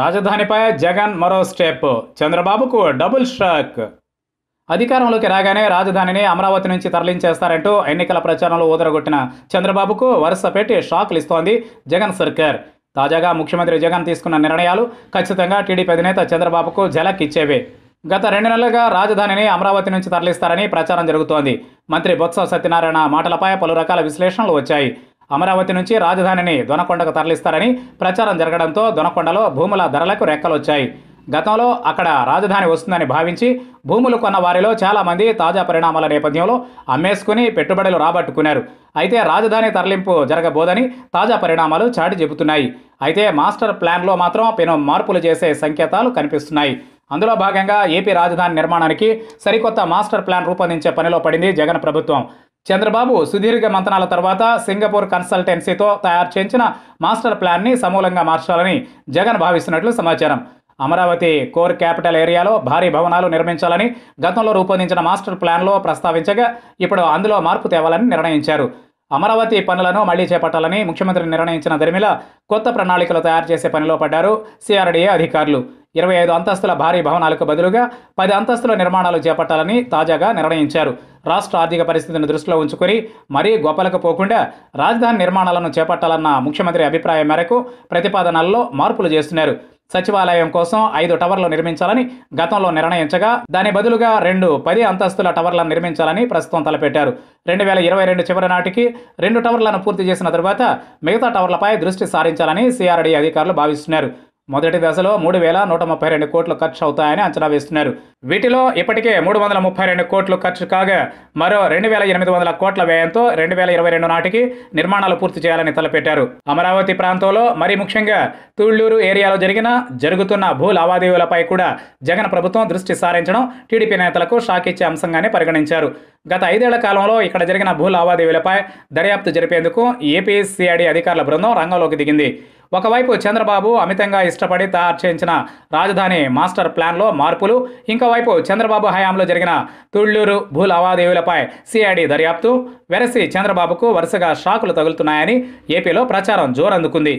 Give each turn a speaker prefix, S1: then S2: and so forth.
S1: రాజధానిపై జగన్ మరో స్టెప్ చంద్రబాబుకు double shock అధికారంలోకి రాగానే రాజధానిని అమరావతి నుంచి తరలించేస్తారంటూ ఎన్నికల ప్రచారంలో ఊదరగొట్టిన చంద్రబాబుకు వరుస పెట్టి షాక్లు ఇస్తోంది జగన్ సర్కార్ తాజాగా ముఖ్యమంత్రి జగన్ తీసుకున్న నిర్ణయాలు ఖచ్చితంగా టీడీపీ అధినేత చంద్రబాబుకు జలక్ ఇచ్చేవే గత రెండు నెలలుగా రాజధానిని అమరావతి నుంచి తరలిస్తారని ప్రచారం జరుగుతోంది మంత్రి బొత్స సత్యనారాయణ మాటలపై పలు రకాల విశ్లేషణలు వచ్చాయి అమరావతి నుంచి రాజధానిని దొనకొండకు తరలిస్తారని ప్రచారం జరగడంతో దొనకొండలో భూముల ధరలకు రెక్కలొచ్చాయి గతంలో అక్కడ రాజధాని వస్తుందని భావించి భూములు కొన్న వారిలో చాలామంది తాజా పరిణామాల నేపథ్యంలో అమ్మేసుకుని పెట్టుబడులు రాబట్టుకున్నారు అయితే రాజధాని తరలింపు జరగబోదని తాజా పరిణామాలు చాటి చెబుతున్నాయి అయితే మాస్టర్ ప్లాన్లో మాత్రం పెను మార్పులు చేసే సంకేతాలు కనిపిస్తున్నాయి అందులో భాగంగా ఏపీ రాజధాని నిర్మాణానికి సరికొత్త మాస్టర్ ప్లాన్ రూపొందించే పనిలో పడింది జగన్ ప్రభుత్వం చంద్రబాబు సుదీర్ఘ మంతనాల తర్వాత సింగపూర్ కన్సల్టెన్సీతో తయారు చేయించిన మాస్టర్ ప్లాన్ని సమూలంగా మార్చాలని జగన్ భావిస్తున్నట్లు సమాచారం అమరావతి కోర్ క్యాపిటల్ ఏరియాలో భారీ భవనాలు నిర్మించాలని గతంలో రూపొందించిన మాస్టర్ ప్లాన్లో ప్రస్తావించగా ఇప్పుడు అందులో మార్పు తేవాలని నిర్ణయించారు అమరావతి పనులను మళ్లీ చేపట్టాలని ముఖ్యమంత్రి నిర్ణయించిన దరిమిల కొత్త ప్రణాళికలు తయారు చేసే పనిలో పడ్డారు సిఆర్డీఏ అధికారులు ఇరవై ఐదు అంతస్తుల భారీ భవనాలకు బదులుగా పది అంతస్తుల నిర్మాణాలు చేపట్టాలని తాజాగా నిర్ణయించారు రాష్ట్ర ఆర్థిక పరిస్థితిని దృష్టిలో ఉంచుకొని మరీ గొప్పలకు పోకుండా రాజధాని నిర్మాణాలను చేపట్టాలన్న ముఖ్యమంత్రి అభిప్రాయం మేరకు ప్రతిపాదనల్లో మార్పులు చేస్తున్నారు సచివాలయం కోసం ఐదు టవర్లు నిర్మించాలని గతంలో నిర్ణయించగా దాని బదులుగా రెండు పది అంతస్తుల టవర్లను నిర్మించాలని ప్రస్తుతం తలపెట్టారు రెండు వేల ఇరవై రెండు చివరి నాటికి రెండు టవర్లను పూర్తి చేసిన తర్వాత మిగతా టవర్లపై దృష్టి సారించాలని సిఆర్డీ అధికారులు భావిస్తున్నారు మొదటి దశలో మూడు వేల నూట ముప్పై రెండు కోట్లు ఖర్చు అవుతాయని అంచనా వేస్తున్నారు వీటిలో ఇప్పటికే మూడు వందల ముప్పై రెండు కోట్లు ఖర్చు కాగా మరో రెండు వేల ఎనిమిది వందల కోట్ల వ్యయంతో రెండు వేల ఇరవై రెండు నాటికి నిర్మాణాలు పూర్తి చేయాలని తలపెట్టారు అమరావతి ప్రాంతంలో మరీ ముఖ్యంగా తుళ్లూరు ఏరియాలో జరిగిన జరుగుతున్న భూ లావాదేవీలపై కూడా జగన్ ప్రభుత్వం దృష్టి సారించడం టీడీపీ నేతలకు షాక్ ఇచ్చే అంశంగానే పరిగణించారు గత ఐదేళ్ల కాలంలో ఇక్కడ జరిగిన భూ లావాదేవీలపై దర్యాప్తు జరిపేందుకు ఏపీసీఐడి అధికారుల బృందం రంగంలోకి దిగింది ఒకవైపు చంద్రబాబు అమితంగా ఇష్టపడి తయారు చేయించిన రాజధాని మాస్టర్ ప్లాన్లో మార్పులు ఇంకోవైపు చంద్రబాబు హయాంలో జరిగిన తుళ్ళూరు భూ లావాదేవీలపై సిఐడి దర్యాప్తు వెరసి చంద్రబాబుకు వరుసగా షాకులు తగులుతున్నాయని ఏపీలో ప్రచారం జోరందుకుంది